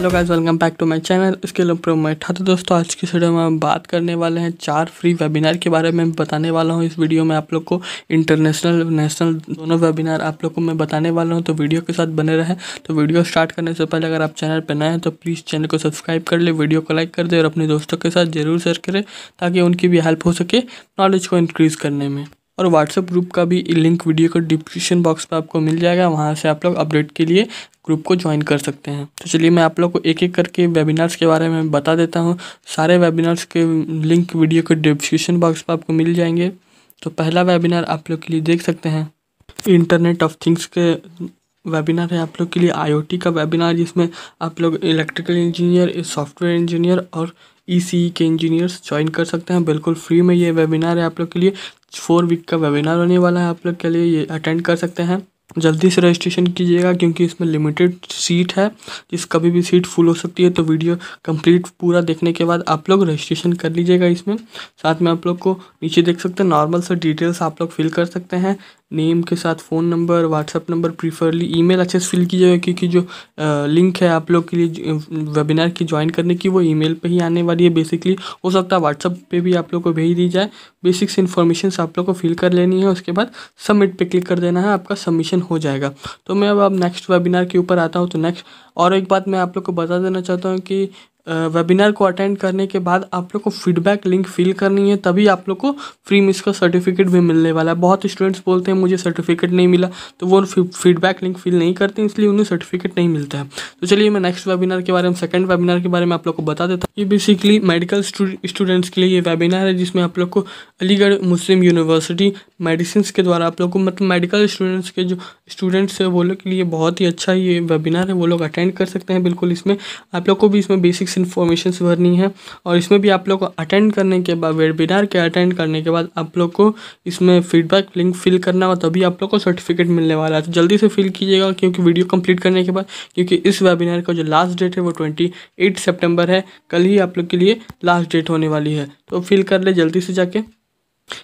hello guys welcome back to my channel इसके लिए pro मैं तो दोस्तों आज की वीडियो में हम बात करने वाले हैं चार फ्री वेबिनार के बारे में बताने वाला हूं इस वीडियो में आप लोग को इंटरनेशनल नेशनल दोनों वेबिनार आप लोग को मैं बताने वाला हूं तो वीडियो के साथ बने रहें तो वीडियो स्टार्ट करने से पहले अगर आप चैनल पर नए हैं तो प्लीज़ चैनल को सब्सक्राइब कर ले वीडियो को लाइक कर दे और अपने दोस्तों के साथ ज़रूर शेयर करें ताकि उनकी भी हेल्प हो सके नॉलेज को इंक्रीज़ करने में और व्हाट्सअप ग्रुप का भी लिंक वीडियो का डिस्क्रिप्शन बॉक्स पर आपको मिल जाएगा वहाँ से आप लोग अपडेट के लिए ग्रुप को ज्वाइन कर सकते हैं तो चलिए मैं आप लोग को एक एक करके वेबिनार्स के बारे में बता देता हूँ सारे वेबिनार्स के लिंक वीडियो के डिस्क्रिप्शन बॉक्स पर आपको मिल जाएंगे तो पहला वेबिनार आप लोग के लिए देख सकते हैं इंटरनेट ऑफ थिंग्स के वेबिनार है आप लोग के लिए आईओटी का वेबिनार जिसमें आप लोग इलेक्ट्रिकल इंजीनियर सॉफ्टवेयर इंजीनियर और ई e e के इंजीनियर्स ज्वाइन कर सकते हैं बिल्कुल फ्री में ये वेबिनार है आप लोग के लिए फोर वीक का वेबिनार होने वाला है आप लोग के लिए ये अटेंड कर सकते हैं जल्दी से रजिस्ट्रेशन कीजिएगा क्योंकि इसमें लिमिटेड सीट है जिस कभी भी सीट फुल हो सकती है तो वीडियो कंप्लीट पूरा देखने के बाद आप लोग रजिस्ट्रेशन कर लीजिएगा इसमें साथ में आप लोग को नीचे देख सकते हैं नॉर्मल से डिटेल्स आप लोग फिल कर सकते हैं नेम के साथ phone number WhatsApp number preferably email अच्छे से फिल कीजिएगा क्योंकि जो लिंक है आप लोग के लिए वेबिनार की ज्वाइन करने की वो ईमेल पे ही आने वाली है बेसिकली हो सकता है व्हाट्सअप पे भी आप लोग को भेज दी जाए बेसिक्स इन्फॉर्मेशन आप लोग को फिल कर लेनी है उसके बाद सबमिट पर क्लिक कर देना है आपका सबमिशन हो जाएगा तो मैं अब आप नेक्स्ट वेबिनार के ऊपर आता हूँ तो नेक्स्ट और एक बात मैं आप लोग को बता देना चाहता हूँ कि वेबिनार को अटेंड करने के बाद आप लोग को फीडबैक लिंक फिल करनी है तभी आप लोग को फ्री में इसका सर्टिफिकेट भी मिलने वाला है बहुत स्टूडेंट्स बोलते हैं मुझे सर्टिफिकेट नहीं मिला तो वो फीडबैक लिंक फिल नहीं करते इसलिए उन्हें सर्टिफिकेट नहीं मिलता है तो चलिए मैं नेक्स्ट वेबिनार के बारे में सेकंड वेबिनार के बारे में आप लोग को बता देता हूँ ये बेसिकली मेडिकल स्टूडेंट्स के लिए ये वेबिनार है जिसमें आप लोग को अलीगढ़ मुस्लिम यूनिवर्सिटी मेडिसिन के द्वारा आप लोग को मतलब मेडिकल स्टूडेंट्स के जो स्टूडेंट्स है वो लोग के लिए बहुत ही अच्छा ये वेबिनार है वो लोग अटेंड कर सकते हैं बिल्कुल इसमें आप लोग को भी इसमें बेसिक बेसिक्स इन्फॉर्मेशन भरनी है और इसमें भी आप लोग को अटेंड करने के बाद वेबिनार के अटेंड करने के बाद आप लोग को इसमें फीडबैक लिंक फिल करना होगा तभी आप लोग को सर्टिफिकेट मिलने वाला है तो जल्दी से फिल कीजिएगा क्योंकि वीडियो कंप्लीट करने के बाद क्योंकि इस वेबिनार का जो लास्ट डेट है वो ट्वेंटी एट है कल ही आप लोग के लिए लास्ट डेट होने वाली है तो फिल कर ले जल्दी से जाके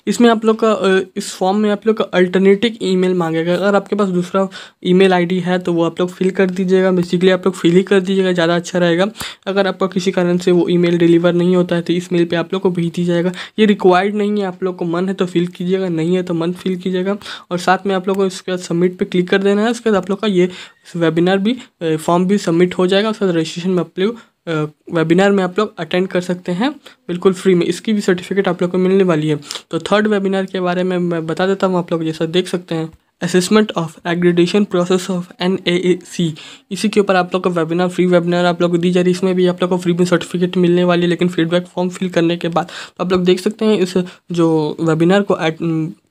इसमें आप लोग का इस फॉर्म में आप लोग का अल्टरनेटिव ईमेल मांगेगा अगर आपके पास दूसरा ईमेल आईडी है तो वो आप लोग फिल कर दीजिएगा बेसिकली आप लोग फिल ही कर दीजिएगा ज़्यादा अच्छा रहेगा अगर आपका किसी कारण से वो ईमेल डिलीवर नहीं होता है तो इस मेल पर आप लोग को भेज दिया जाएगा ये रिक्वायर्ड नहीं है आप लोग को मन है तो फिल कीजिएगा नहीं है तो मन फिल कीजिएगा और साथ में आप लोग को इसके बाद सबमिट पर क्लिक कर देना है उसके बाद आप लोग का ये वेबिनार भी फॉर्म भी सबमिट हो जाएगा उसके बाद रजिस्ट्रेशन में आप लोग वेबिनार में आप लोग अटेंड कर सकते हैं बिल्कुल फ्री में इसकी भी सर्टिफिकेट आप लोग को मिलने वाली है तो थर्ड वेबिनार के बारे में मैं बता देता हूँ आप लोग जैसा देख सकते हैं assessment of accreditation process of N C इसी के ऊपर आप लोग का वेबिनार फ्री वेबिनार आप लोग को दी जा रही है इसमें भी आप लोग को फ्री में सर्टिफिकेट मिलने वाली है लेकिन फीडबैक फॉर्म फिल करने के बाद तो आप लोग देख सकते हैं इस जो वेबिनार को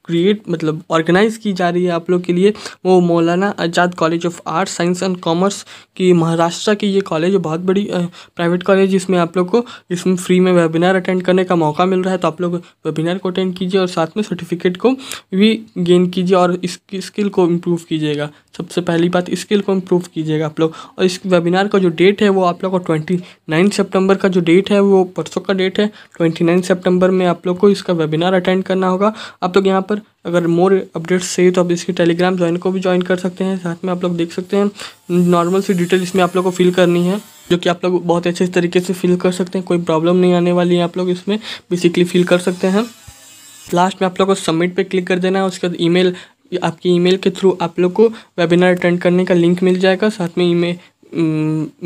क्रिएट मतलब ऑर्गेनाइज़ की जा रही है आप लोग के लिए वो Maulana Azad college of art science and commerce की महाराष्ट्र की ये कॉलेज है बहुत बड़ी प्राइवेट कॉलेज जिसमें आप लोग को इसमें फ्री में वेबिनार अटेंड करने का मौका मिल रहा है तो आप लोग वेबिनार को अटेंड कीजिए और साथ में सर्टिफिकेट को भी गेन कीजिए और इसकी स्किल को इम्प्रूव कीजिएगा सबसे पहली बात स्किल को इम्प्रूव कीजिएगा आप लोग और इस वेबिनार का जो डेट है वो आप लोग को ट्वेंटी नाइन सेप्टेम्बर का जो डेट है वो परसों का डेट है ट्वेंटी नाइन सेप्टेम्बर में आप लोग को इसका वेबिनार अटेंड करना होगा आप लोग यहाँ पर पर अगर मोर अपडेट्स चाहिए तो आप इसके टेलीग्राम ज्वाइन को भी ज्वाइन कर सकते हैं साथ में आप लोग देख सकते हैं नॉर्मल सी डिटेल इसमें आप लोग को फिल करनी है जो कि आप लोग बहुत अच्छे तरीके से फिल कर सकते हैं कोई प्रॉब्लम नहीं आने वाली है आप लोग इसमें बेसिकली फिल कर सकते हैं लास्ट में आप लोग को सबमिट पर क्लिक कर देना है उसके बाद ई आपकी ई के थ्रू आप लोग को वेबिनार अटेंड करने का लिंक मिल जाएगा साथ में ई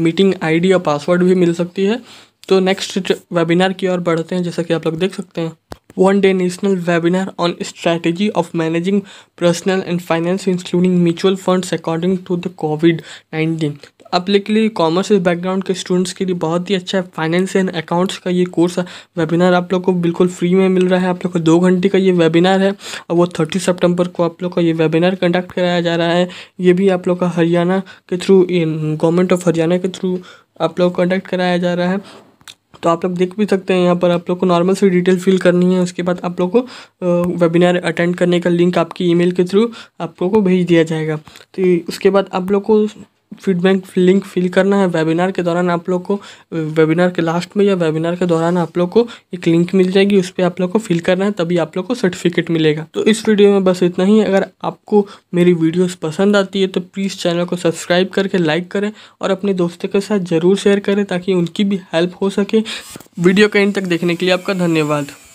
मीटिंग आई और पासवर्ड भी मिल सकती है तो नेक्स्ट वेबिनार की ओर बढ़ते हैं जैसा कि आप लोग देख सकते हैं one day national webinar on strategy of managing personal and finance including mutual funds according to the covid 19 लिए कॉमर्स बैकग्राउंड के स्टूडेंट्स के लिए बहुत ही अच्छा है फाइनेंस एंड अकाउंट्स का ये कोर्स है वेबिनार आप लोग को बिल्कुल फ्री में मिल रहा है आप लोग को दो घंटे का ये वेबिनार है और वो थर्टी सितंबर को आप लोग का ये वेबिनार कंडक्ट कराया जा रहा है ये भी आप लोग का हरियाणा के थ्रू गवर्नमेंट ऑफ हरियाणा के थ्रू आप लोग कंडक्ट कराया जा रहा है तो आप लोग देख भी सकते हैं यहाँ पर आप लोग को नॉर्मल से डिटेल फिल करनी है उसके बाद आप लोग को वेबिनार अटेंड करने का लिंक आपकी ईमेल के थ्रू आप लोग को भेज दिया जाएगा तो उसके बाद आप लोग को फीडबैक लिंक फिल करना है वेबिनार के दौरान आप लोग को वेबिनार के लास्ट में या वेबिनार के दौरान आप लोग को एक लिंक मिल जाएगी उस पर आप लोग को फिल करना है तभी आप लोग को सर्टिफिकेट मिलेगा तो इस वीडियो में बस इतना ही अगर आपको मेरी वीडियोस पसंद आती है तो प्लीज़ चैनल को सब्सक्राइब करके लाइक करें और अपने दोस्तों के साथ ज़रूर शेयर करें ताकि उनकी भी हेल्प हो सके वीडियो के इन तक देखने के लिए आपका धन्यवाद